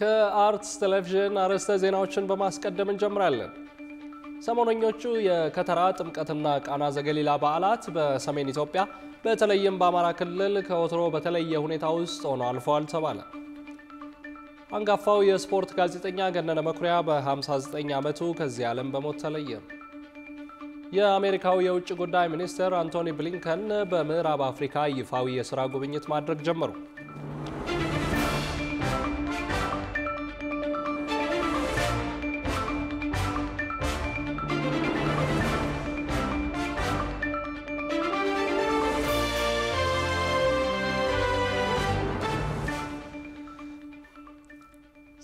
ከአርትስ ቴሌቪዥን አርዕስተ ዜናዎችን በማስቀደም እንጀምራለን። ሰሞነኞቹ የከተራ ጥምቀትና ቃና ዘገሊላ በዓላት በሰሜን ኢትዮጵያ በተለይም በአማራ ክልል ከወትሮ በተለየ ሁኔታ ውስጥ ሆኖ አልፈዋል ተባለ። አንጋፋው የስፖርት ጋዜጠኛ ገነነ መኩሪያ በ59 ዓመቱ ከዚህ ዓለም በሞት ተለየ። የአሜሪካው የውጭ ጉዳይ ሚኒስትር አንቶኒ ብሊንከን በምዕራብ አፍሪካ ይፋዊ የሥራ ጉብኝት ማድረግ ጀመሩ።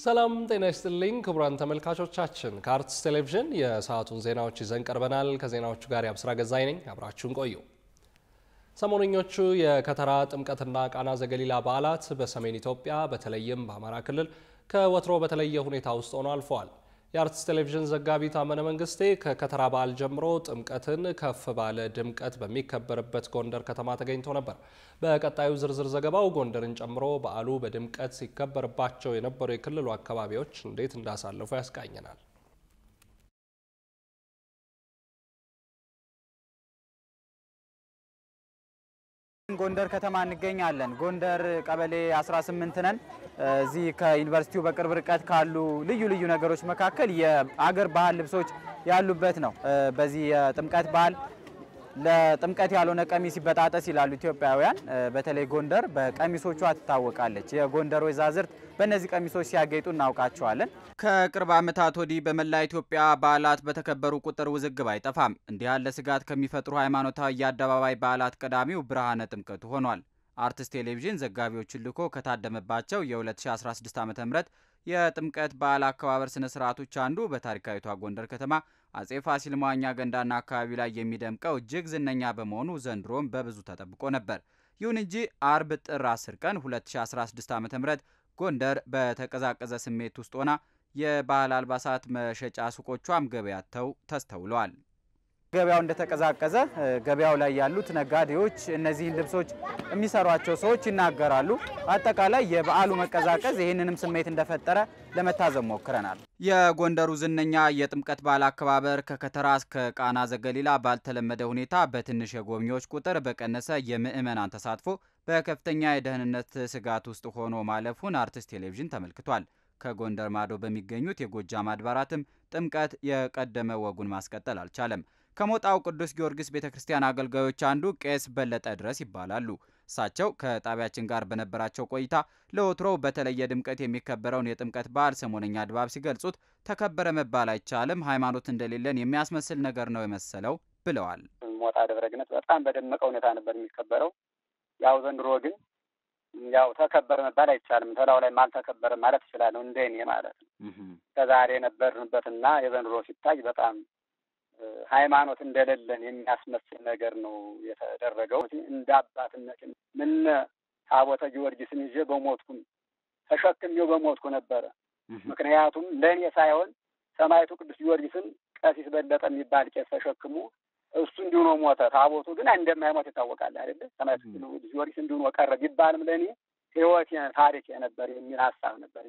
ሰላም ጤና ይስጥልኝ ክቡራን ተመልካቾቻችን፣ ከአርትስ ቴሌቪዥን የሰዓቱን ዜናዎች ይዘን ቀርበናል። ከዜናዎቹ ጋር ያብስራ ገዛይ ነኝ፣ አብራችሁን ቆዩ። ሰሞነኞቹ የከተራ ጥምቀትና ቃና ዘገሊላ በዓላት በሰሜን ኢትዮጵያ በተለይም በአማራ ክልል ከወትሮ በተለየ ሁኔታ ውስጥ ሆነው አልፈዋል። የአርትስ ቴሌቪዥን ዘጋቢ ታመነ መንግስቴ ከከተራ በዓል ጀምሮ ጥምቀትን ከፍ ባለ ድምቀት በሚከበርበት ጎንደር ከተማ ተገኝቶ ነበር። በቀጣዩ ዝርዝር ዘገባው ጎንደርን ጨምሮ በዓሉ በድምቀት ሲከበርባቸው የነበሩ የክልሉ አካባቢዎች እንዴት እንዳሳለፉ ያስቃኘናል። ጎንደር ከተማ እንገኛለን። ጎንደር ቀበሌ 18 ነን። እዚህ ከዩኒቨርሲቲው በቅርብ ርቀት ካሉ ልዩ ልዩ ነገሮች መካከል የአገር ባህል ልብሶች ያሉበት ነው። በዚህ የጥምቀት በዓል ለጥምቀት ያልሆነ ቀሚስ ይበጣጠስ ይላሉ ኢትዮጵያውያን። በተለይ ጎንደር በቀሚሶቿ ትታወቃለች። የጎንደር ወይዛዝርት በእነዚህ ቀሚሶች ሲያጌጡ እናውቃቸዋለን። ከቅርብ ዓመታት ወዲህ በመላ ኢትዮጵያ በዓላት በተከበሩ ቁጥር ውዝግብ አይጠፋም። እንዲህ ያለ ስጋት ከሚፈጥሩ ሃይማኖታዊ የአደባባይ በዓላት ቀዳሚው ብርሃነ ጥምቀቱ ሆኗል። አርትስ ቴሌቪዥን ዘጋቢዎችን ልኮ ከታደመባቸው የ2016 ዓ ም የጥምቀት በዓል አከባበር ስነ ስርዓቶች አንዱ በታሪካዊቷ ጎንደር ከተማ አጼ ፋሲል መዋኛ ገንዳና አካባቢ ላይ የሚደምቀው እጅግ ዝነኛ በመሆኑ ዘንድሮም በብዙ ተጠብቆ ነበር። ይሁን እንጂ አርብ ጥር 10 ቀን 2016 ዓ ም ጎንደር በተቀዛቀዘ ስሜት ውስጥ ሆና የባህል አልባሳት መሸጫ ሱቆቿም ገበያተው ተስተውለዋል። ገበያው እንደተቀዛቀዘ ገበያው ላይ ያሉት ነጋዴዎች፣ እነዚህን ልብሶች የሚሰሯቸው ሰዎች ይናገራሉ። አጠቃላይ የበዓሉ መቀዛቀዝ ይህንንም ስሜት እንደፈጠረ ለመታዘብ ሞክረናል። የጎንደሩ ዝነኛ የጥምቀት በዓል አከባበር ከከተራ እስከ ቃና ዘገሊላ ባልተለመደ ሁኔታ በትንሽ የጎብኚዎች ቁጥር በቀነሰ የምዕመናን ተሳትፎ በከፍተኛ የደህንነት ስጋት ውስጥ ሆኖ ማለፉን አርቲስት ቴሌቪዥን ተመልክቷል። ከጎንደር ማዶ በሚገኙት የጎጃም አድባራትም ጥምቀት የቀደመ ወጉን ማስቀጠል አልቻለም። ከሞጣው ቅዱስ ጊዮርጊስ ቤተ ክርስቲያን አገልጋዮች አንዱ ቄስ በለጠ ድረስ ይባላሉ። እሳቸው ከጣቢያችን ጋር በነበራቸው ቆይታ ለወትሮው በተለየ ድምቀት የሚከበረውን የጥምቀት በዓል ሰሞነኛ ድባብ ሲገልጹት ተከበረ መባል አይቻልም፣ ሃይማኖት እንደሌለን የሚያስመስል ነገር ነው የመሰለው ብለዋል። ሞጣ ደብረ ግነት በጣም በደመቀ ሁኔታ ነበር የሚከበረው። ያው ዘንድሮ ግን ያው ተከበረ መባል አይቻልም። ተላው ላይ አልተከበረም ማለት ይችላለሁ እንደኔ ማለት ነው። ከዛሬ የነበርንበትና የዘንድሮ ሲታይ በጣም ሃይማኖት እንደሌለን የሚያስመስል ነገር ነው የተደረገው። እንደ አባትነት ምን ታቦተ ጊዮርጊስን ይዤ በሞትኩም ተሸክሜው በሞትኩ ነበረ። ምክንያቱም ለእኔ ሳይሆን ሰማዕቱ ቅዱስ ጊዮርጊስን ቀሲስ በለጠ የሚባል ቄስ ተሸክሙ እሱ እንዲሁ ነው ሞተ። ታቦቱ ግን እንደማይሞት ይታወቃል አይደለ? ሰማዕቱ ቅዱስ ጊዮርጊስ እንዲሁ ነው ቀረ ቢባልም ለእኔ ሕይወቴ ታሪክ ነበር የሚል ሀሳብ ነበር።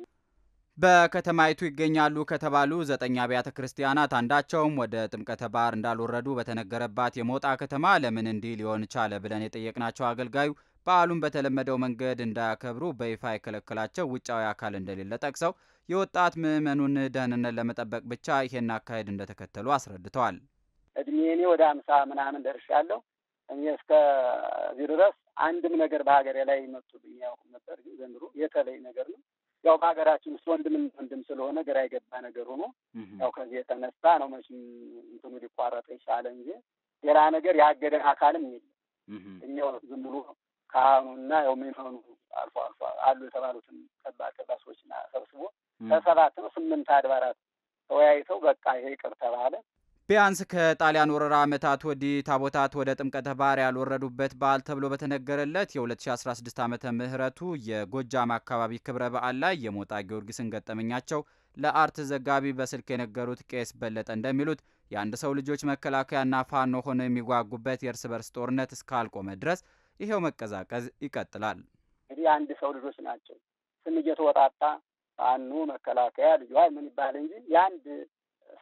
በከተማይቱ ይገኛሉ ከተባሉ ዘጠኝ አብያተ ክርስቲያናት አንዳቸውም ወደ ጥምቀተ ባህር እንዳልወረዱ በተነገረባት የሞጣ ከተማ ለምን እንዲህ ሊሆን ቻለ ብለን የጠየቅናቸው አገልጋዩ በዓሉን በተለመደው መንገድ እንዳያከብሩ በይፋ የከለከላቸው ውጫዊ አካል እንደሌለ ጠቅሰው የወጣት ምዕመኑን ደህንነት ለመጠበቅ ብቻ ይሄን አካሄድ እንደተከተሉ አስረድተዋል። እድሜ እኔ ወደ አምሳ ምናምን ደርሻለሁ። እኔ እስከዚህ ድረስ አንድም ነገር በሀገሬ ላይ መጡ ብያውቁ ነበር። ግን ዘንድሮ የተለይ ነገር ነው ያው በሀገራችን ውስጥ ወንድምን ወንድም ስለሆነ ግራ የገባ ነገር ሆኖ ያው ከዚህ የተነሳ ነው መቼም እንትኑ ሊቋረጥ ይቻለ እንጂ ሌላ ነገር ያገደን አካልም የለም። እኛው ዝም ብሎ ካህኑና ያው ምዕመኑ አልፎ አልፎ አሉ የተባሉትን ከባድ ከባድ ሰዎች ሰብስቦ ከሰባት ነው ስምንት አድባራት ተወያይተው በቃ ይሄ ይቅር ተባለ። ቢያንስ ከጣሊያን ወረራ ዓመታት ወዲህ ታቦታት ወደ ጥምቀተ ባህር ያልወረዱበት በዓል ተብሎ በተነገረለት የ2016 ዓመተ ምህረቱ የጎጃም አካባቢ ክብረ በዓል ላይ የሞጣ ጊዮርጊስን ገጠመኛቸው ለአርት ዘጋቢ በስልክ የነገሩት ቄስ በለጠ እንደሚሉት የአንድ ሰው ልጆች መከላከያና ፋኖ ሆነው የሚጓጉበት የእርስ በርስ ጦርነት እስካልቆመ ድረስ ይሄው መቀዛቀዝ ይቀጥላል። እንግዲህ አንድ ሰው ልጆች ናቸው ስም እየተወጣጣ ፋኖ መከላከያ ልጅ ምን ይባል እንጂ የአንድ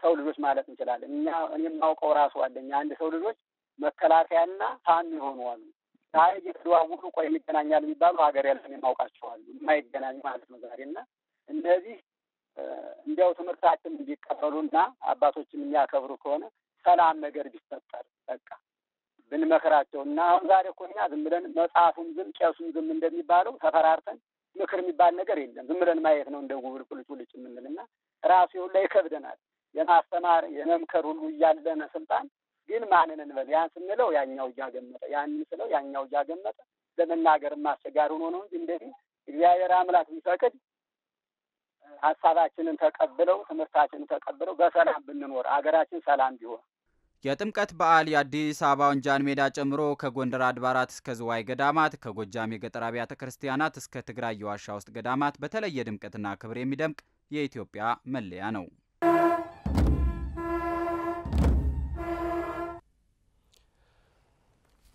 ሰው ልጆች ማለት እንችላለን። እኛ እኔ የማውቀው ራሱ አለኝ አንድ ሰው ልጆች መከላከያና ፋኖ የሆነዋሉ አይ እየተደዋወሉ ቆይ የሚገናኛል የሚባሉ ሀገር ያለን የማውቃቸዋሉ የማይገናኝ ማለት ነው ዛሬ እና እነዚህ እንዲያው ትምህርታችን እንዲቀበሉና አባቶችን የሚያከብሩ ከሆነ ሰላም ነገር ቢፈጠር በቃ ብንመክራቸው እና አሁን ዛሬ እኮ እኛ ዝም ብለን መጽሐፉም ዝም ቄሱም ዝም እንደሚባለው ተፈራርተን ምክር የሚባል ነገር የለም። ዝም ብለን ማየት ነው እንደ ቁልጭ ቁልጭ የምንል እና ራሱ ላይ ይከብደናል። የማስተማር የመምከር ሁሉ እያለን ስልጣን ግን ማንን እንበል? ያን ስንለው ያኛው እያገመጠ ያንን ስለው ያኛው እያገመጠ ለመናገር አስቸጋሪ ሆኖ ነው እንጂ እንደዚህ እግዚአብሔር አምላክ ቢፈቅድ ሀሳባችንን ተቀብለው ትምህርታችንን ተቀብለው በሰላም ብንኖር አገራችን ሰላም ቢሆን የጥምቀት በዓል የአዲስ አበባ ወንጃን ሜዳ ጨምሮ ከጎንደር አድባራት እስከ ዝዋይ ገዳማት ከጎጃም የገጠር አብያተ ክርስቲያናት እስከ ትግራይ የዋሻ ውስጥ ገዳማት በተለየ ድምቀትና ክብር የሚደምቅ የኢትዮጵያ መለያ ነው።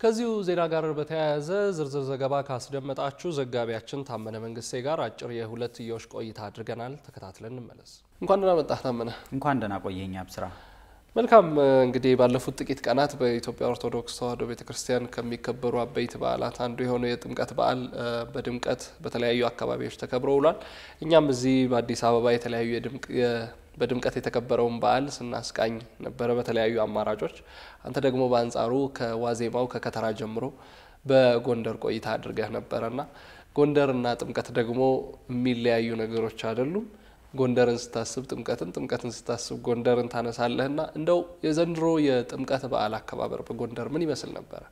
ከዚሁ ዜና ጋር በተያያዘ ዝርዝር ዘገባ ካስደመጣችሁ ዘጋቢያችን ታመነ መንግስቴ ጋር አጭር የሁለትዮሽ ቆይታ አድርገናል። ተከታትለን እንመለስ። እንኳን ደህና መጣህ ታመነ። እንኳን ደህና ቆየኛ አብስራ። መልካም እንግዲህ ባለፉት ጥቂት ቀናት በኢትዮጵያ ኦርቶዶክስ ተዋሕዶ ቤተ ክርስቲያን ከሚከበሩ አበይት በዓላት አንዱ የሆነው የጥምቀት በዓል በድምቀት በተለያዩ አካባቢዎች ተከብሮ ውሏል። እኛም እዚህ በአዲስ አበባ የተለያዩ በድምቀት የተከበረውን በዓል ስናስቃኝ ነበረ በተለያዩ አማራጮች። አንተ ደግሞ በአንጻሩ ከዋዜማው ከከተራ ጀምሮ በጎንደር ቆይታ አድርገህ ነበረና ጎንደርና ጥምቀት ደግሞ የሚለያዩ ነገሮች አይደሉም። ጎንደርን ስታስብ ጥምቀትን፣ ጥምቀትን ስታስብ ጎንደርን ታነሳለህና እንደው የዘንድሮ የጥምቀት በዓል አከባበር በጎንደር ምን ይመስል ነበረ?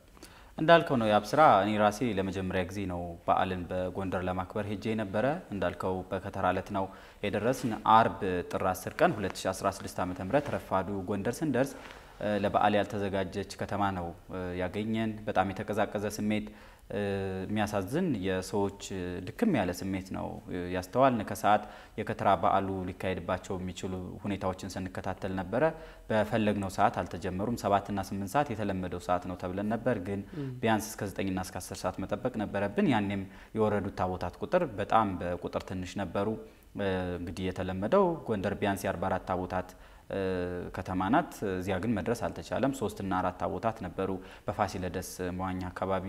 እንዳልከው ነው የአብ ስራ። እኔ ራሴ ለመጀመሪያ ጊዜ ነው በዓልን በጎንደር ለማክበር ሄጄ ነበረ። እንዳልከው በከተራ ዕለት ነው የደረስን። አርብ ጥር 10 ቀን 2016 ዓ ም ረፋዱ ጎንደር ስንደርስ ለበዓል ያልተዘጋጀች ከተማ ነው ያገኘን። በጣም የተቀዛቀዘ ስሜት የሚያሳዝን የሰዎች ድክም ያለ ስሜት ነው ያስተዋልን። ከሰዓት የከተራ በዓሉ ሊካሄድባቸው የሚችሉ ሁኔታዎችን ስንከታተል ነበረ። በፈለግነው ሰዓት አልተጀመሩም። ሰባትና ስምንት ሰዓት የተለመደው ሰዓት ነው ተብለን ነበር፣ ግን ቢያንስ እስከ ዘጠኝና እስከ አስር ሰዓት መጠበቅ ነበረብን። ያኔም የወረዱት ታቦታት ቁጥር በጣም በቁጥር ትንሽ ነበሩ። እንግዲህ የተለመደው ጎንደር ቢያንስ የአርባ ታቦታት ከተማ ናት። እዚያ ግን መድረስ አልተቻለም። ሶስትና አራት አቦታት ነበሩ በፋሲለደስ መዋኛ አካባቢ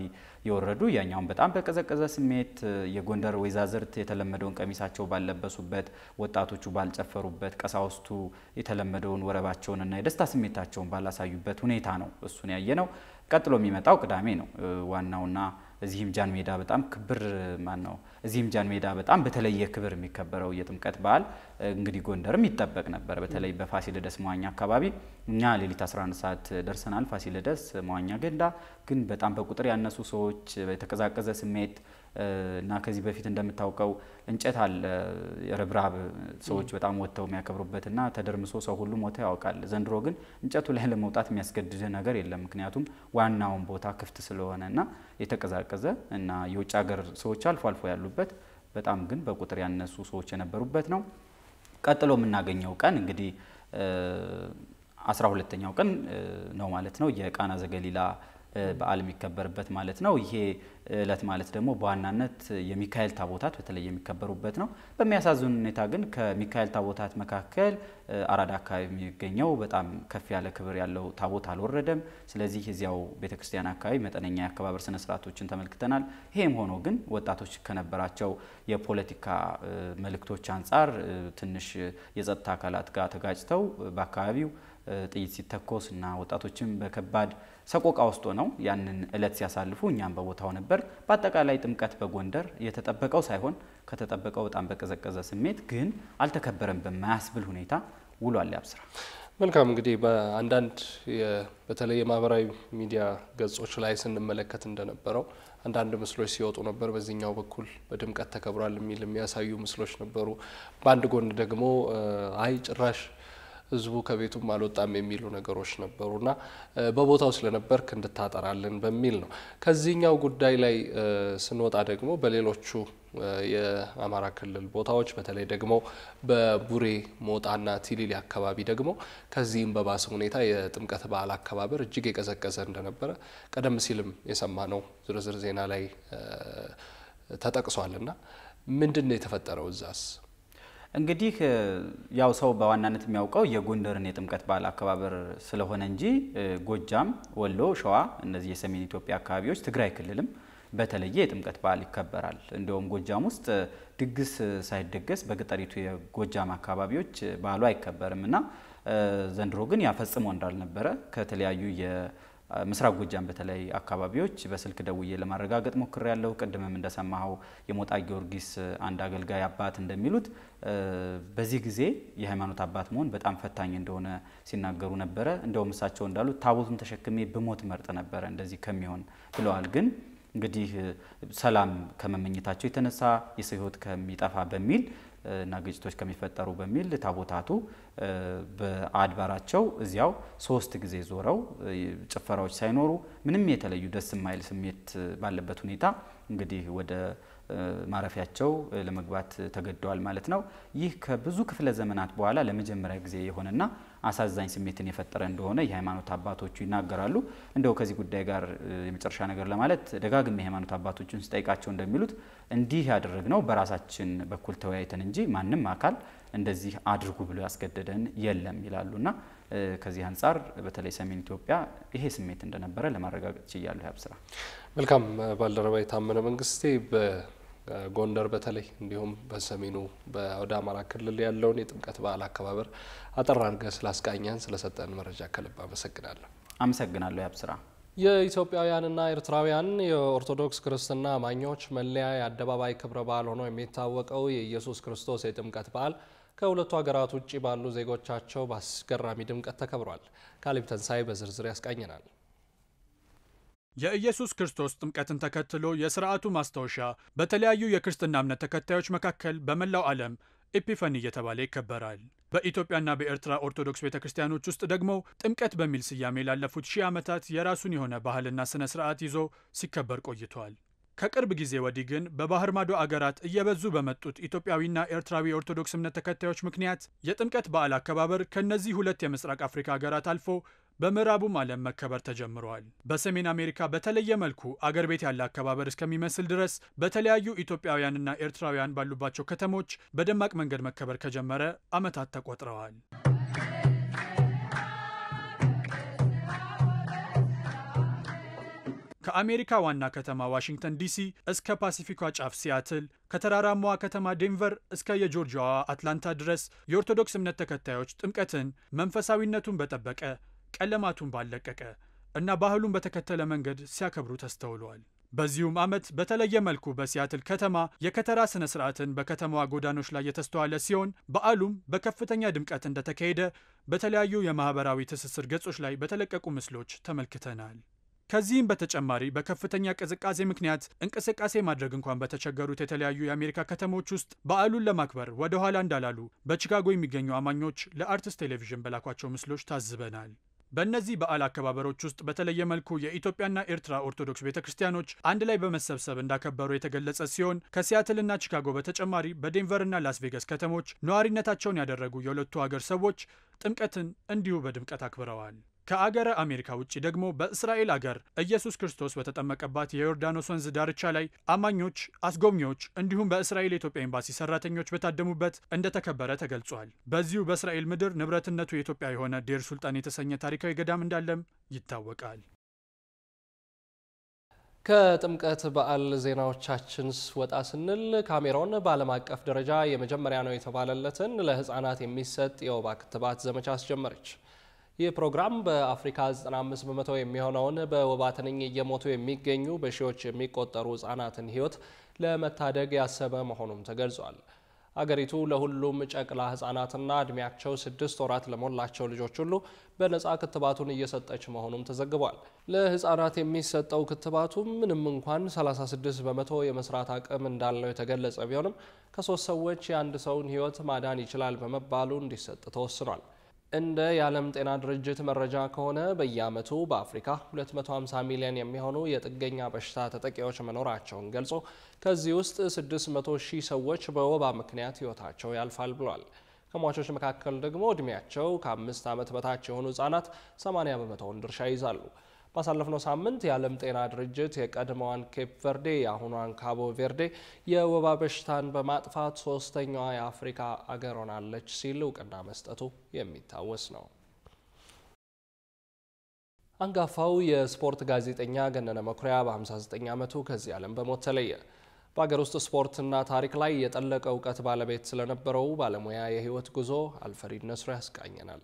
የወረዱ ያኛውን በጣም በቀዘቀዘ ስሜት የጎንደር ወይዛዝርት የተለመደውን ቀሚሳቸው ባልለበሱበት፣ ወጣቶቹ ባልጨፈሩበት፣ ቀሳውስቱ የተለመደውን ወረባቸውንና የደስታ ስሜታቸውን ባላሳዩበት ሁኔታ ነው እሱን ያየ ነው። ቀጥሎ የሚመጣው ቅዳሜ ነው ዋናውና እዚህም ጃን ሜዳ በጣም ክብር ማን ነው እዚህም ጃን ሜዳ በጣም በተለየ ክብር የሚከበረው የጥምቀት በዓል እንግዲህ ጎንደርም ይጠበቅ ነበር። በተለይ በፋሲለደስ መዋኛ አካባቢ እኛ ሌሊት 11 ሰዓት ደርሰናል። ፋሲለደስ መዋኛ ገንዳ ግን በጣም በቁጥር ያነሱ ሰዎች የተቀዛቀዘ ስሜት እና ከዚህ በፊት እንደምታውቀው እንጨት አለ ርብራብ ሰዎች በጣም ወጥተው የሚያከብሩበት እና ተደርምሶ ሰው ሁሉ ሞተ ያውቃል። ዘንድሮ ግን እንጨቱ ላይ ለመውጣት የሚያስገድድ ነገር የለም። ምክንያቱም ዋናውን ቦታ ክፍት ስለሆነ እና የተቀዛቀዘ እና የውጭ ሀገር ሰዎች አልፎ አልፎ ያሉበት በጣም ግን በቁጥር ያነሱ ሰዎች የነበሩበት ነው። ቀጥሎ የምናገኘው ቀን እንግዲህ አስራ ሁለተኛው ቀን ነው ማለት ነው የቃና ዘገሊላ በዓል የሚከበርበት ማለት ነው። ይሄ እለት ማለት ደግሞ በዋናነት የሚካኤል ታቦታት በተለይ የሚከበሩበት ነው። በሚያሳዝን ሁኔታ ግን ከሚካኤል ታቦታት መካከል አራዳ አካባቢ የሚገኘው በጣም ከፍ ያለ ክብር ያለው ታቦት አልወረደም። ስለዚህ እዚያው ቤተክርስቲያን አካባቢ መጠነኛ የአከባበር ስነስርዓቶችን ተመልክተናል። ይሄም ሆኖ ግን ወጣቶች ከነበራቸው የፖለቲካ መልእክቶች አንጻር ትንሽ የጸጥታ አካላት ጋር ተጋጭተው በአካባቢው ጥይት ሲተኮስ እና ወጣቶችም በከባድ ሰቆቃ ውስጥ ነው ያንን እለት ሲያሳልፉ እኛም በቦታው ነበር። በአጠቃላይ ጥምቀት በጎንደር የተጠበቀው ሳይሆን ከተጠበቀው በጣም በቀዘቀዘ ስሜት ግን አልተከበረም በማያስብል ሁኔታ ውሏል። ያብስራ መልካም እንግዲህ በአንዳንድ በተለይ የማህበራዊ ሚዲያ ገጾች ላይ ስንመለከት እንደነበረው አንዳንድ ምስሎች ሲወጡ ነበር። በዚህኛው በኩል በድምቀት ተከብሯል የሚል የሚያሳዩ ምስሎች ነበሩ። በአንድ ጎን ደግሞ አይ ጭራሽ ህዝቡ ከቤቱም አልወጣም የሚሉ ነገሮች ነበሩና በቦታው ስለነበርክ እንድታጠራልን በሚል ነው። ከዚህኛው ጉዳይ ላይ ስንወጣ ደግሞ በሌሎቹ የአማራ ክልል ቦታዎች በተለይ ደግሞ በቡሬ ሞጣና ቲሊሊ አካባቢ ደግሞ ከዚህም በባሰ ሁኔታ የጥምቀት በዓል አከባበር እጅግ የቀዘቀዘ እንደነበረ ቀደም ሲልም የሰማ ነው ዝርዝር ዜና ላይ ተጠቅሷልና ምንድን ነው የተፈጠረው እዛስ? እንግዲህ ያው ሰው በዋናነት የሚያውቀው የጎንደርን የጥምቀት በዓል አከባበር ስለሆነ እንጂ ጎጃም፣ ወሎ፣ ሸዋ እነዚህ የሰሜን ኢትዮጵያ አካባቢዎች ትግራይ ክልልም በተለየ የጥምቀት በዓል ይከበራል። እንዲሁም ጎጃም ውስጥ ድግስ ሳይደገስ በገጠሪቱ የጎጃም አካባቢዎች በዓሉ አይከበርም እና ዘንድሮ ግን ያፈጽሞ እንዳልነበረ ከተለያዩ ምስራቅ ጎጃም በተለይ አካባቢዎች በስልክ ደውዬ ለማረጋገጥ ሞክር ያለው ቅድምም እንደሰማኸው የሞጣ ጊዮርጊስ አንድ አገልጋይ አባት እንደሚሉት በዚህ ጊዜ የሃይማኖት አባት መሆን በጣም ፈታኝ እንደሆነ ሲናገሩ ነበረ። እንደውም እሳቸው እንዳሉት ታቦቱን ተሸክሜ ብሞት መርጥ ነበረ እንደዚህ ከሚሆን ብለዋል። ግን እንግዲህ ሰላም ከመመኘታቸው የተነሳ የሰው ከሚጠፋ በሚል እና ግጭቶች ከሚፈጠሩ በሚል ታቦታቱ በአድባራቸው እዚያው ሶስት ጊዜ ዞረው ጭፈራዎች ሳይኖሩ ምንም የተለዩ ደስ የማይል ስሜት ባለበት ሁኔታ እንግዲህ ወደ ማረፊያቸው ለመግባት ተገደዋል ማለት ነው። ይህ ከብዙ ክፍለ ዘመናት በኋላ ለመጀመሪያ ጊዜ የሆነና አሳዛኝ ስሜትን የፈጠረ እንደሆነ የሃይማኖት አባቶቹ ይናገራሉ። እንደው ከዚህ ጉዳይ ጋር የመጨረሻ ነገር ለማለት ደጋግሜ የሃይማኖት አባቶቹን ስጠይቃቸው እንደሚሉት እንዲህ ያደረግነው በራሳችን በኩል ተወያይተን እንጂ ማንም አካል እንደዚህ አድርጉ ብሎ ያስገደደን የለም ይላሉና ከዚህ አንጻር በተለይ ሰሜን ኢትዮጵያ ይሄ ስሜት እንደነበረ ለማረጋገጥ ችያለሁ። ያብስራ መልካም ባልደረባ የታመነ መንግስቴ ጎንደር በተለይ እንዲሁም በሰሜኑ ወደ አማራ ክልል ያለውን የጥምቀት በዓል አከባበር አጠር አድርገህ ስላስቃኘን ስለሰጠን መረጃ ከልብ አመሰግናለሁ። አመሰግናለሁ ያብስራ። የኢትዮጵያውያንና ኤርትራውያን የኦርቶዶክስ ክርስትና አማኞች መለያ የአደባባይ ክብረ በዓል ሆኖ የሚታወቀው የኢየሱስ ክርስቶስ የጥምቀት በዓል ከሁለቱ ሀገራት ውጭ ባሉ ዜጎቻቸው በአስገራሚ ድምቀት ተከብሯል። ካሊብ ተንሳይ በዝርዝር ያስቃኘናል። የኢየሱስ ክርስቶስ ጥምቀትን ተከትሎ የስርዓቱ ማስታወሻ በተለያዩ የክርስትና እምነት ተከታዮች መካከል በመላው ዓለም ኤፒፋኒ እየተባለ ይከበራል። በኢትዮጵያና በኤርትራ ኦርቶዶክስ ቤተ ክርስቲያኖች ውስጥ ደግሞ ጥምቀት በሚል ስያሜ ላለፉት ሺህ ዓመታት የራሱን የሆነ ባህልና ስነ ስርዓት ይዞ ሲከበር ቆይቷል። ከቅርብ ጊዜ ወዲህ ግን በባህር ማዶ አገራት እየበዙ በመጡት ኢትዮጵያዊና ኤርትራዊ የኦርቶዶክስ እምነት ተከታዮች ምክንያት የጥምቀት በዓል አከባበር ከእነዚህ ሁለት የምስራቅ አፍሪካ አገራት አልፎ በምዕራቡም ዓለም መከበር ተጀምረዋል። በሰሜን አሜሪካ በተለየ መልኩ አገር ቤት ያለ አከባበር እስከሚመስል ድረስ በተለያዩ ኢትዮጵያውያንና ኤርትራውያን ባሉባቸው ከተሞች በደማቅ መንገድ መከበር ከጀመረ ዓመታት ተቆጥረዋል። ከአሜሪካ ዋና ከተማ ዋሽንግተን ዲሲ እስከ ፓሲፊኳ ጫፍ ሲያትል ከተራራማዋ ከተማ ዴንቨር እስከ የጆርጂያዋ አትላንታ ድረስ የኦርቶዶክስ እምነት ተከታዮች ጥምቀትን መንፈሳዊነቱን በጠበቀ ቀለማቱን ባለቀቀ እና ባህሉን በተከተለ መንገድ ሲያከብሩ ተስተውለዋል። በዚሁም ዓመት በተለየ መልኩ በሲያትል ከተማ የከተራ ሥነ ሥርዓትን በከተማዋ ጎዳኖች ላይ የተስተዋለ ሲሆን በዓሉም በከፍተኛ ድምቀት እንደተካሄደ በተለያዩ የማኅበራዊ ትስስር ገጾች ላይ በተለቀቁ ምስሎች ተመልክተናል። ከዚህም በተጨማሪ በከፍተኛ ቅዝቃዜ ምክንያት እንቅስቃሴ ማድረግ እንኳን በተቸገሩት የተለያዩ የአሜሪካ ከተሞች ውስጥ በዓሉን ለማክበር ወደ ኋላ እንዳላሉ በቺካጎ የሚገኙ አማኞች ለአርትስ ቴሌቪዥን በላኳቸው ምስሎች ታዝበናል። በእነዚህ በዓል አከባበሮች ውስጥ በተለየ መልኩ የኢትዮጵያና ኤርትራ ኦርቶዶክስ ቤተ ክርስቲያኖች አንድ ላይ በመሰብሰብ እንዳከበሩ የተገለጸ ሲሆን ከሲያትልና ቺካጎ በተጨማሪ በዴንቨርና ላስ ቬጋስ ከተሞች ነዋሪነታቸውን ያደረጉ የሁለቱ ሀገር ሰዎች ጥምቀትን እንዲሁ በድምቀት አክብረዋል። ከአገረ አሜሪካ ውጭ ደግሞ በእስራኤል አገር ኢየሱስ ክርስቶስ በተጠመቀባት የዮርዳኖስ ወንዝ ዳርቻ ላይ አማኞች፣ አስጎብኚዎች እንዲሁም በእስራኤል የኢትዮጵያ ኤምባሲ ሰራተኞች በታደሙበት እንደተከበረ ተገልጿል። በዚሁ በእስራኤል ምድር ንብረትነቱ የኢትዮጵያ የሆነ ዴር ሱልጣን የተሰኘ ታሪካዊ ገዳም እንዳለም ይታወቃል። ከጥምቀት በዓል ዜናዎቻችን ወጣ ስንል ካሜሮን በዓለም አቀፍ ደረጃ የመጀመሪያ ነው የተባለለትን ለሕፃናት የሚሰጥ የወባ ክትባት ዘመቻ አስጀመረች። ይህ ፕሮግራም በአፍሪካ 95 በመቶ የሚሆነውን በወባ ትንኝ እየሞቱ የሚገኙ በሺዎች የሚቆጠሩ ህጻናትን ህይወት ለመታደግ ያሰበ መሆኑም ተገልጿል። አገሪቱ ለሁሉም ጨቅላ ህጻናትና እድሜያቸው ስድስት ወራት ለሞላቸው ልጆች ሁሉ በነጻ ክትባቱን እየሰጠች መሆኑም ተዘግቧል። ለህጻናት የሚሰጠው ክትባቱም ምንም እንኳን 36 በመቶ የመስራት አቅም እንዳለው የተገለጸ ቢሆንም ከሶስት ሰዎች የአንድ ሰውን ህይወት ማዳን ይችላል በመባሉ እንዲሰጥ ተወስኗል። እንደ የዓለም ጤና ድርጅት መረጃ ከሆነ በየዓመቱ በአፍሪካ 250 ሚሊዮን የሚሆኑ የጥገኛ በሽታ ተጠቂዎች መኖራቸውን ገልጾ ከዚህ ውስጥ 600 ሺህ ሰዎች በወባ ምክንያት ሕይወታቸው ያልፋል ብሏል። ከሟቾች መካከል ደግሞ ዕድሜያቸው ከአምስት ዓመት በታች የሆኑ ህጻናት 80 በመቶውን ድርሻ ይዛሉ። ባሳለፍነው ሳምንት የዓለም ጤና ድርጅት የቀድሞዋን ኬፕ ቨርዴ የአሁኗን ካቦ ቬርዴ የወባ በሽታን በማጥፋት ሶስተኛዋ የአፍሪካ አገር ሆናለች ሲል እውቅና መስጠቱ የሚታወስ ነው። አንጋፋው የስፖርት ጋዜጠኛ ገነነ መኩሪያ በ59 ዓመቱ ከዚህ ዓለም በሞት ተለየ። በሀገር ውስጥ ስፖርትና ታሪክ ላይ የጠለቀ እውቀት ባለቤት ስለነበረው ባለሙያ የህይወት ጉዞ አልፈሪድ ነስሮ ያስቃኘናል።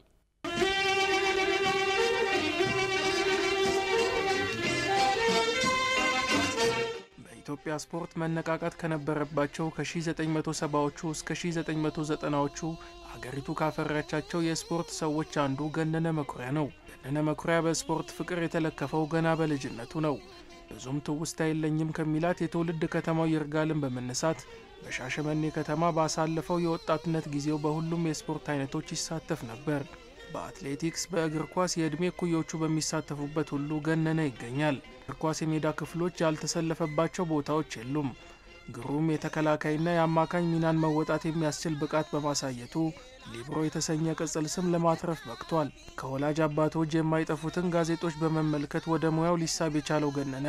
ኢትዮጵያ ስፖርት መነቃቃት ከነበረባቸው ከ1970ዎቹ እስከ 1990ዎቹ አገሪቱ ካፈራቻቸው የስፖርት ሰዎች አንዱ ገነነ መኩሪያ ነው። ገነነ መኩሪያ በስፖርት ፍቅር የተለከፈው ገና በልጅነቱ ነው። ብዙም ትውስታ የለኝም ከሚላት የትውልድ ከተማው ይርጋልን በመነሳት በሻሸመኔ ከተማ ባሳለፈው የወጣትነት ጊዜው በሁሉም የስፖርት አይነቶች ይሳተፍ ነበር። በአትሌቲክስ፣ በእግር ኳስ የዕድሜ እኩዮቹ በሚሳተፉበት ሁሉ ገነነ ይገኛል። እግር ኳስ የሜዳ ክፍሎች ያልተሰለፈባቸው ቦታዎች የሉም። ግሩም የተከላካይና የአማካኝ ሚናን መወጣት የሚያስችል ብቃት በማሳየቱ ሊብሮ የተሰኘ ቅጽል ስም ለማትረፍ በቅቷል። ከወላጅ አባቶች የማይጠፉትን ጋዜጦች በመመልከት ወደ ሙያው ሊሳብ የቻለው ገነነ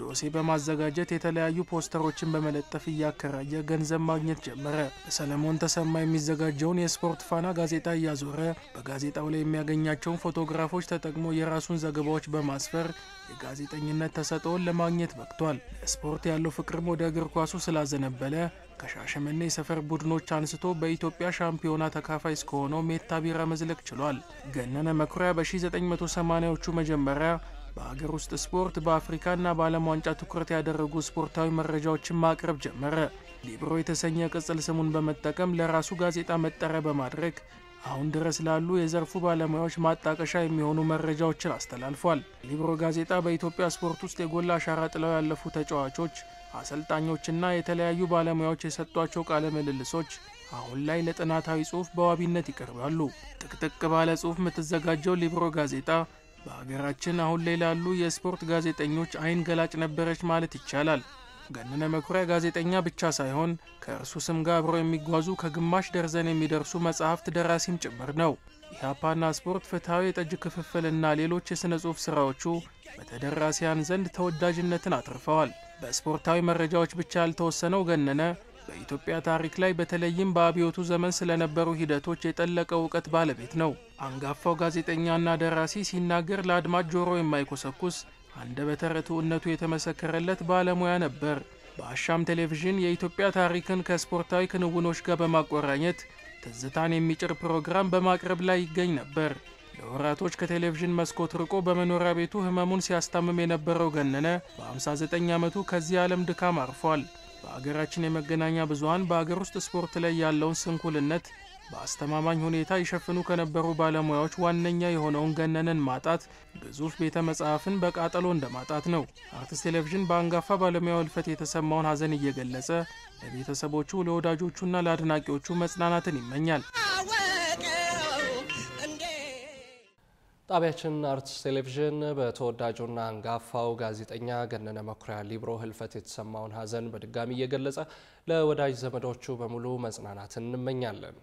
ዶሴ በማዘጋጀት የተለያዩ ፖስተሮችን በመለጠፍ እያከራየ ገንዘብ ማግኘት ጀመረ። በሰለሞን ተሰማ የሚዘጋጀውን የስፖርት ፋና ጋዜጣ እያዞረ በጋዜጣው ላይ የሚያገኛቸውን ፎቶግራፎች ተጠቅሞ የራሱን ዘገባዎች በማስፈር የጋዜጠኝነት ተሰጥኦን ለማግኘት በቅቷል። ለስፖርት ያለው ፍቅርም ወደ እግር ኳሱ ስላዘነበለ ከሻሸመኔ የሰፈር ቡድኖች አንስቶ በኢትዮጵያ ሻምፒዮና ተካፋይ እስከሆነው ሜታ ቢራ መዝለቅ ችሏል። ገነነ መኩሪያ በ1980ዎቹ መጀመሪያ በሀገር ውስጥ ስፖርት በአፍሪካና በዓለም ዋንጫ ትኩረት ያደረጉ ስፖርታዊ መረጃዎችን ማቅረብ ጀመረ። ሊብሮ የተሰኘ ቅጽል ስሙን በመጠቀም ለራሱ ጋዜጣ መጠሪያ በማድረግ አሁን ድረስ ላሉ የዘርፉ ባለሙያዎች ማጣቀሻ የሚሆኑ መረጃዎችን አስተላልፏል። ሊብሮ ጋዜጣ በኢትዮጵያ ስፖርት ውስጥ የጎላ አሻራ ጥለው ያለፉ ተጫዋቾች፣ አሰልጣኞችና የተለያዩ ባለሙያዎች የሰጧቸው ቃለ ምልልሶች አሁን ላይ ለጥናታዊ ጽሑፍ በዋቢነት ይቀርባሉ። ጥቅጥቅ ባለ ጽሑፍ የምትዘጋጀው ሊብሮ ጋዜጣ በሀገራችን አሁን ላይ ላሉ የስፖርት ጋዜጠኞች አይን ገላጭ ነበረች ማለት ይቻላል። ገነነ መኩሪያ ጋዜጠኛ ብቻ ሳይሆን ከእርሱ ስም ጋር አብረው የሚጓዙ ከግማሽ ደርዘን የሚደርሱ መጽሐፍት ደራሲም ጭምር ነው። ኢህአፓና ስፖርት፣ ፍትሐዊ የጠጅ ክፍፍልና ሌሎች የሥነ ጽሑፍ ሥራዎቹ በተደራሲያን ዘንድ ተወዳጅነትን አትርፈዋል። በስፖርታዊ መረጃዎች ብቻ ያልተወሰነው ገነነ በኢትዮጵያ ታሪክ ላይ በተለይም በአብዮቱ ዘመን ስለነበሩ ሂደቶች የጠለቀ እውቀት ባለቤት ነው። አንጋፋው ጋዜጠኛና ደራሲ ሲናገር ለአድማጭ ጆሮ የማይኮሰኩስ አንደበተ ርቱዕነቱ የተመሰከረለት ባለሙያ ነበር። በአሻም ቴሌቪዥን የኢትዮጵያ ታሪክን ከስፖርታዊ ክንውኖች ጋር በማቆራኘት ትዝታን የሚጭር ፕሮግራም በማቅረብ ላይ ይገኝ ነበር። ለወራቶች ከቴሌቪዥን መስኮት ርቆ በመኖሪያ ቤቱ ህመሙን ሲያስታምም የነበረው ገነነ በ59 ዓመቱ ከዚህ ዓለም ድካም አርፏል። በአገራችን የመገናኛ ብዙሀን በአገር ውስጥ ስፖርት ላይ ያለውን ስንኩልነት በአስተማማኝ ሁኔታ ይሸፍኑ ከነበሩ ባለሙያዎች ዋነኛ የሆነውን ገነንን ማጣት ግዙፍ ቤተ መጽሐፍን በቃጠሎ እንደ ማጣት ነው። አርትስ ቴሌቪዥን በአንጋፋ ባለሙያው እልፈት የተሰማውን ሀዘን እየገለጸ ለቤተሰቦቹ ለወዳጆቹና ለአድናቂዎቹ መጽናናትን ይመኛል። ጣቢያችን አርትስ ቴሌቪዥን በተወዳጁና አንጋፋው ጋዜጠኛ ገነነ መኩሪያ ሊብሮ ህልፈት የተሰማውን ሐዘን በድጋሚ እየገለጸ ለወዳጅ ዘመዶቹ በሙሉ መጽናናትን እንመኛለን።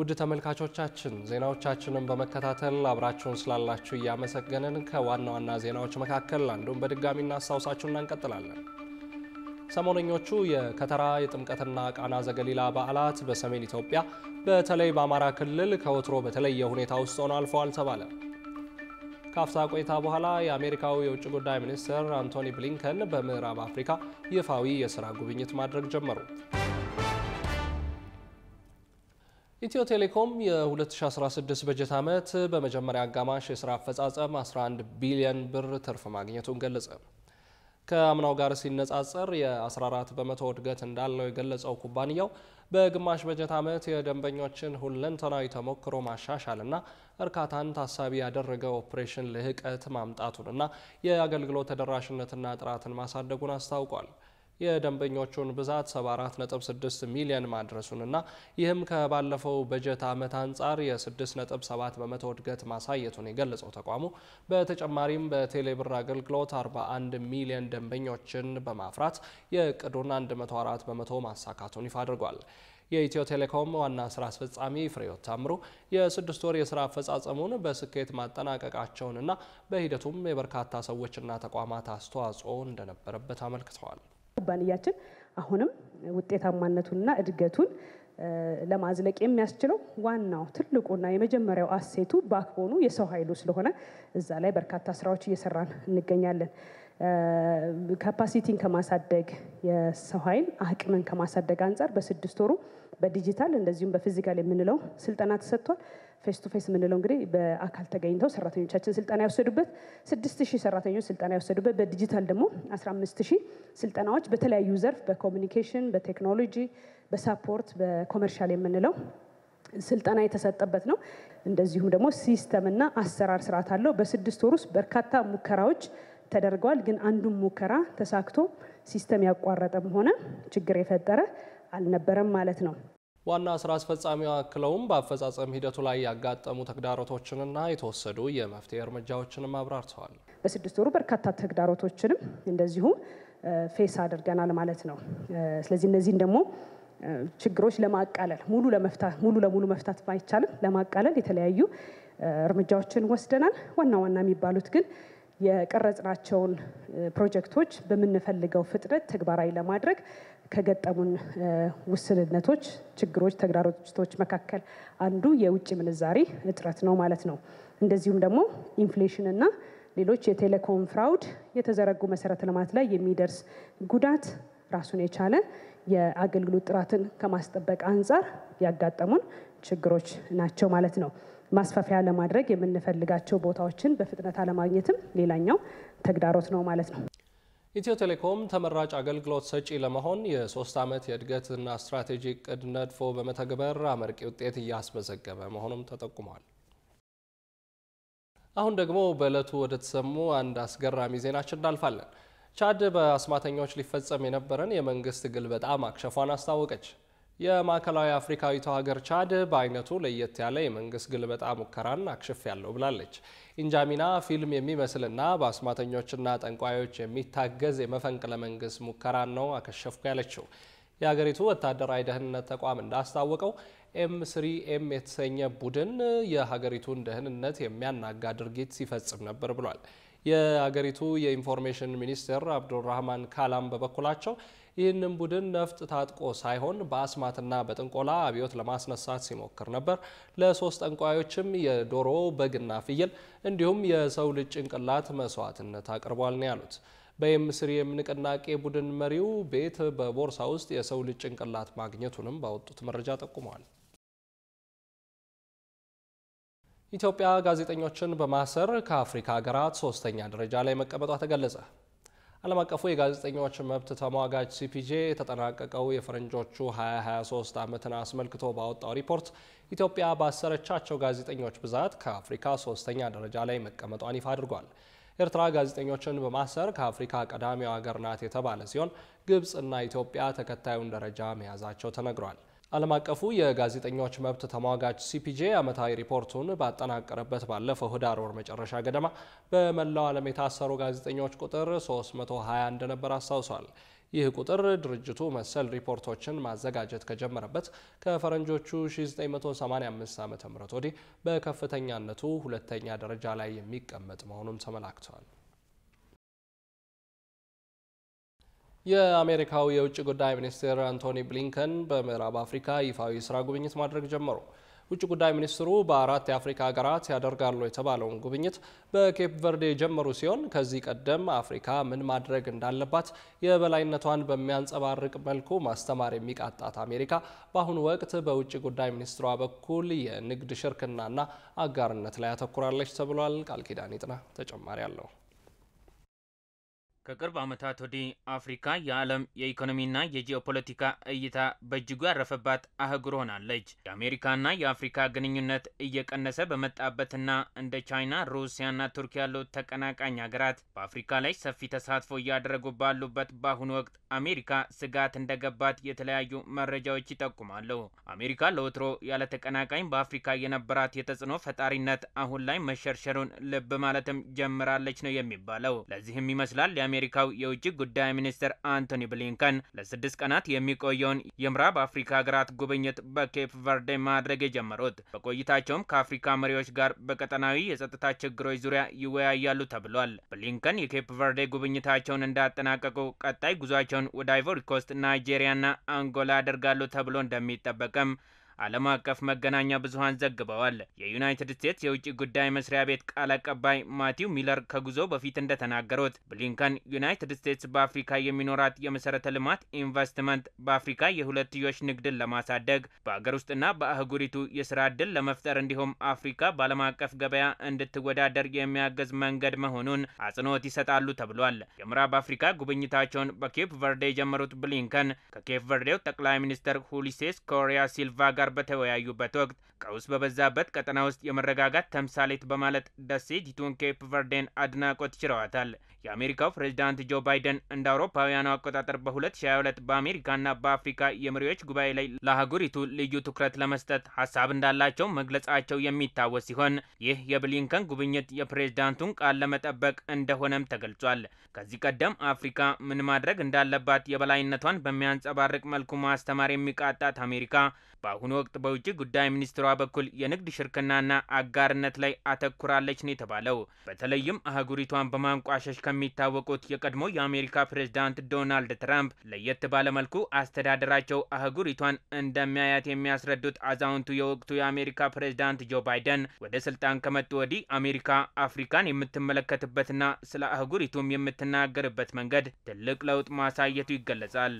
ውድ ተመልካቾቻችን ዜናዎቻችንን በመከታተል አብራችሁን ስላላችሁ እያመሰገንን ከዋና ዋና ዜናዎች መካከል አንዱን በድጋሚ እናስታውሳችሁና እንቀጥላለን። ሰሞነኞቹ የከተራ የጥምቀትና ቃና ዘገሊላ በዓላት በሰሜን ኢትዮጵያ በተለይ በአማራ ክልል ከወትሮ በተለየ ሁኔታ ውስጥ ሆኖ አልፈዋል ተባለ። ከአፍታ ቆይታ በኋላ የአሜሪካው የውጭ ጉዳይ ሚኒስትር አንቶኒ ብሊንከን በምዕራብ አፍሪካ ይፋዊ የሥራ ጉብኝት ማድረግ ጀመሩ። ኢትዮ ቴሌኮም የ2016 በጀት ዓመት በመጀመሪያ አጋማሽ የሥራ አፈጻጸም 11 ቢሊዮን ብር ትርፍ ማግኘቱን ገለጸ። ከአምናው ጋር ሲነጻጸር የ14 በመቶ እድገት እንዳለው የገለጸው ኩባንያው በግማሽ በጀት ዓመት የደንበኞችን ሁለንተናዊ ተሞክሮ ማሻሻልና እርካታን ታሳቢ ያደረገ ኦፕሬሽን ልህቀት ማምጣቱንና የአገልግሎት ተደራሽነትና ጥራትን ማሳደጉን አስታውቋል። የደንበኞቹን ብዛት 74.6 ሚሊዮን ማድረሱንና ይህም ከባለፈው በጀት ዓመት አንጻር የ6.7 በመቶ እድገት ማሳየቱን የገለጸው ተቋሙ በተጨማሪም በቴሌብር አገልግሎት 41 ሚሊዮን ደንበኞችን በማፍራት የዕቅዱን 104 በመቶ ማሳካቱን ይፋ አድርጓል። የኢትዮ ቴሌኮም ዋና ስራ አስፈጻሚ ፍሬዮት ታምሩ የስድስት ወር የስራ አፈጻጸሙን በስኬት ማጠናቀቃቸውንና በሂደቱም የበርካታ ሰዎችና ተቋማት አስተዋጽኦ እንደነበረበት አመልክተዋል። ኩባንያችን አሁንም ውጤታማነቱንና እድገቱን ለማዝለቅ የሚያስችለው ዋናው ትልቁና የመጀመሪያው አሴቱ ባክቦኑ የሰው ኃይሉ ስለሆነ እዛ ላይ በርካታ ስራዎች እየሰራን እንገኛለን። ካፓሲቲን ከማሳደግ የሰው ኃይል አቅምን ከማሳደግ አንጻር በስድስት ወሩ በዲጂታል እንደዚሁም በፊዚካል የምንለው ስልጠና ተሰጥቷል። ፌስ ቱ ፌስ የምንለው እንግዲህ በአካል ተገኝተው ሰራተኞቻችን ስልጠና የወሰዱበት ስድስት ሺህ ሰራተኞች ስልጠና የወሰዱበት በዲጂታል ደግሞ አስራ አምስት ሺህ ስልጠናዎች በተለያዩ ዘርፍ በኮሚኒኬሽን፣ በቴክኖሎጂ፣ በሳፖርት፣ በኮመርሻል የምንለው ስልጠና የተሰጠበት ነው። እንደዚሁም ደግሞ ሲስተምና አሰራር ስርዓት አለው። በስድስት ወር ውስጥ በርካታ ሙከራዎች ተደርገዋል። ግን አንዱን ሙከራ ተሳክቶ ሲስተም ያቋረጠም ሆነ ችግር የፈጠረ አልነበረም ማለት ነው። ዋና ስራ አስፈጻሚዋ አክለውም በአፈጻጸም ሂደቱ ላይ ያጋጠሙ ተግዳሮቶችንና የተወሰዱ የመፍትሄ እርምጃዎችንም አብራርተዋል። በስድስት ወሩ በርካታ ተግዳሮቶችንም እንደዚሁም ፌስ አድርገናል ማለት ነው። ስለዚህ እነዚህን ደግሞ ችግሮች ለማቃለል ሙሉ ለመፍታት ሙሉ ለሙሉ መፍታት ባይቻልም ለማቃለል የተለያዩ እርምጃዎችን ወስደናል። ዋና ዋና የሚባሉት ግን የቀረጽናቸውን ፕሮጀክቶች በምንፈልገው ፍጥነት ተግባራዊ ለማድረግ ከገጠሙን ውስንነቶች፣ ችግሮች፣ ተግዳሮቶች መካከል አንዱ የውጭ ምንዛሪ እጥረት ነው ማለት ነው። እንደዚሁም ደግሞ ኢንፍሌሽን እና ሌሎች የቴሌኮም ፍራውድ የተዘረጉ መሰረተ ልማት ላይ የሚደርስ ጉዳት ራሱን የቻለ የአገልግሎት ጥራትን ከማስጠበቅ አንጻር ያጋጠሙን ችግሮች ናቸው ማለት ነው። ማስፋፊያ ለማድረግ የምንፈልጋቸው ቦታዎችን በፍጥነት አለማግኘትም ሌላኛው ተግዳሮት ነው ማለት ነው። ኢትዮ ቴሌኮም ተመራጭ አገልግሎት ሰጪ ለመሆን የሶስት ዓመት የእድገትና ስትራቴጂ እቅድ ነድፎ በመተግበር አመርቂ ውጤት እያስመዘገበ መሆኑም ተጠቁሟል። አሁን ደግሞ በዕለቱ ወደ ተሰሙ አንድ አስገራሚ ዜናችን እናልፋለን። ቻድ በአስማተኞች ሊፈጸም የነበረን የመንግስት ግልበጣ ማክሸፏን አስታወቀች። የማዕከላዊ አፍሪካዊቷ ሀገር ቻድ በአይነቱ ለየት ያለ የመንግስት ግልበጣ ሙከራን አክሽፍ ያለው ብላለች። ኢንጃሚና ፊልም የሚመስልና በአስማተኞችና ጠንቋዮች የሚታገዝ የመፈንቅለ መንግስት ሙከራን ነው አከሸፍኩ ያለችው። የሀገሪቱ ወታደራዊ ደህንነት ተቋም እንዳስታወቀው ኤም ስሪ ኤም የተሰኘ ቡድን የሀገሪቱን ደህንነት የሚያናጋ ድርጊት ሲፈጽም ነበር ብሏል። የሀገሪቱ የኢንፎርሜሽን ሚኒስትር አብዱራህማን ካላም በበኩላቸው ይህንን ቡድን ነፍጥ ታጥቆ ሳይሆን በአስማትና በጥንቆላ አብዮት ለማስነሳት ሲሞክር ነበር። ለሶስት ጠንቋዮችም የዶሮ በግና ፍየል እንዲሁም የሰው ልጅ ጭንቅላት መስዋዕትነት አቅርቧል ነው ያሉት። በኤምስሪም ንቅናቄ ቡድን መሪው ቤት በቦርሳ ውስጥ የሰው ልጅ ጭንቅላት ማግኘቱንም ባወጡት መረጃ ጠቁመዋል። ኢትዮጵያ ጋዜጠኞችን በማሰር ከአፍሪካ ሀገራት ሶስተኛ ደረጃ ላይ መቀመጧ ተገለጸ። ዓለም አቀፉ የጋዜጠኞች መብት ተሟጋች ሲፒጄ የተጠናቀቀው የፈረንጆቹ 2023 ዓመትን አስመልክቶ ባወጣው ሪፖርት ኢትዮጵያ ባሰረቻቸው ጋዜጠኞች ብዛት ከአፍሪካ ሶስተኛ ደረጃ ላይ መቀመጧን ይፋ አድርጓል። ኤርትራ ጋዜጠኞችን በማሰር ከአፍሪካ ቀዳሚው ሀገር ናት የተባለ ሲሆን ግብፅና ኢትዮጵያ ተከታዩን ደረጃ መያዛቸው ተነግሯል። ዓለም አቀፉ የጋዜጠኞች መብት ተሟጋች ሲፒጄ ዓመታዊ ሪፖርቱን ባጠናቀረበት ባለፈው ህዳር ወር መጨረሻ ገደማ በመላው ዓለም የታሰሩ ጋዜጠኞች ቁጥር 320 እንደነበር አስታውሷል። ይህ ቁጥር ድርጅቱ መሰል ሪፖርቶችን ማዘጋጀት ከጀመረበት ከፈረንጆቹ 1985 ዓ.ም ወዲህ በከፍተኛነቱ ሁለተኛ ደረጃ ላይ የሚቀመጥ መሆኑም ተመላክቷል። የአሜሪካው የውጭ ጉዳይ ሚኒስትር አንቶኒ ብሊንከን በምዕራብ አፍሪካ ይፋዊ ስራ ጉብኝት ማድረግ ጀመሩ። ውጭ ጉዳይ ሚኒስትሩ በአራት የአፍሪካ ሀገራት ያደርጋሉ የተባለውን ጉብኝት በኬፕ ቨርዴ የጀመሩ ሲሆን ከዚህ ቀደም አፍሪካ ምን ማድረግ እንዳለባት የበላይነቷን በሚያንጸባርቅ መልኩ ማስተማር የሚቃጣት አሜሪካ በአሁኑ ወቅት በውጭ ጉዳይ ሚኒስትሯ በኩል የንግድ ሽርክናና አጋርነት ላይ ያተኩራለች ተብሏል። ቃል ኪዳን ይጥና ተጨማሪ አለው። ከቅርብ ዓመታት ወዲህ አፍሪካ የዓለም የኢኮኖሚና የጂኦፖለቲካ እይታ በእጅጉ ያረፈባት አህጉር ሆናለች። የአሜሪካና የአፍሪካ ግንኙነት እየቀነሰ በመጣበትና እንደ ቻይና፣ ሩሲያና ቱርክ ያሉ ተቀናቃኝ ሀገራት በአፍሪካ ላይ ሰፊ ተሳትፎ እያደረጉ ባሉበት በአሁኑ ወቅት አሜሪካ ስጋት እንደገባት የተለያዩ መረጃዎች ይጠቁማሉ። አሜሪካ ለወትሮ ያለ ተቀናቃኝ በአፍሪካ የነበራት የተጽዕኖ ፈጣሪነት አሁን ላይ መሸርሸሩን ልብ ማለትም ጀምራለች ነው የሚባለው። ለዚህም ይመስላል የአሜሪካው የውጭ ጉዳይ ሚኒስትር አንቶኒ ብሊንከን ለስድስት ቀናት የሚቆየውን የምዕራብ አፍሪካ ሀገራት ጉብኝት በኬፕ ቨርዴ ማድረግ የጀመሩት በቆይታቸውም ከአፍሪካ መሪዎች ጋር በቀጠናዊ የጸጥታ ችግሮች ዙሪያ ይወያያሉ ተብሏል። ብሊንከን የኬፕ ቨርዴ ጉብኝታቸውን እንዳጠናቀቁ ቀጣይ ጉዟቸውን ወደ አይቮሪ ኮስት፣ ናይጄሪያና አንጎላ ያደርጋሉ ተብሎ እንደሚጠበቅም ዓለም አቀፍ መገናኛ ብዙሃን ዘግበዋል። የዩናይትድ ስቴትስ የውጭ ጉዳይ መስሪያ ቤት ቃል አቀባይ ማቲው ሚለር ከጉዞ በፊት እንደተናገሩት ብሊንከን ዩናይትድ ስቴትስ በአፍሪካ የሚኖራት የመሰረተ ልማት ኢንቨስትመንት በአፍሪካ የሁለትዮሽ ንግድን ለማሳደግ በአገር ውስጥና በአህጉሪቱ የስራ ዕድል ለመፍጠር እንዲሁም አፍሪካ በዓለም አቀፍ ገበያ እንድትወዳደር የሚያገዝ መንገድ መሆኑን አጽንኦት ይሰጣሉ ተብሏል። የምዕራብ አፍሪካ ጉብኝታቸውን በኬፕ ቨርዴ የጀመሩት ብሊንከን ከኬፕ ቨርዴው ጠቅላይ ሚኒስትር ሁሊሴስ ኮሪያ ሲልቫ ጋር ጋር በተወያዩበት ወቅት ቀውስ በበዛበት ቀጠና ውስጥ የመረጋጋት ተምሳሌት በማለት ደሴቲቱን ኬፕ ቨርዴን አድናቆት ችረዋታል። የአሜሪካው ፕሬዚዳንት ጆ ባይደን እንደ አውሮፓውያኑ አቆጣጠር በ2022 በአሜሪካና በአፍሪካ የመሪዎች ጉባኤ ላይ ለአህጉሪቱ ልዩ ትኩረት ለመስጠት ሀሳብ እንዳላቸው መግለጻቸው የሚታወስ ሲሆን ይህ የብሊንከን ጉብኝት የፕሬዚዳንቱን ቃል ለመጠበቅ እንደሆነም ተገልጿል። ከዚህ ቀደም አፍሪካ ምን ማድረግ እንዳለባት የበላይነቷን በሚያንጸባርቅ መልኩ ማስተማር የሚቃጣት አሜሪካ በአሁኑ ወቅት በውጭ ጉዳይ ሚኒስትሯ በአገሯ በኩል የንግድ ሽርክናና አጋርነት ላይ አተኩራለች ነው የተባለው። በተለይም አህጉሪቷን በማንቋሸሽ ከሚታወቁት የቀድሞ የአሜሪካ ፕሬዝዳንት ዶናልድ ትራምፕ ለየት ባለመልኩ አስተዳደራቸው አህጉሪቷን እንደሚያያት የሚያስረዱት አዛውንቱ የወቅቱ የአሜሪካ ፕሬዝዳንት ጆ ባይደን ወደ ስልጣን ከመጡ ወዲህ አሜሪካ አፍሪካን የምትመለከትበትና ስለ አህጉሪቱም የምትናገርበት መንገድ ትልቅ ለውጥ ማሳየቱ ይገለጻል።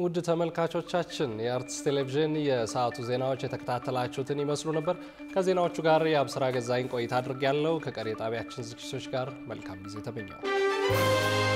ውድ ተመልካቾቻችን የአርትስ ቴሌቪዥን የሰዓቱ ዜናዎች የተከታተላችሁትን ይመስሉ ነበር። ከዜናዎቹ ጋር የአብስራ ገዛኝ ቆይታ አድርግ ያለው። ከቀሪ ጣቢያችን ዝግጅቶች ጋር መልካም ጊዜ ተመኘዋል።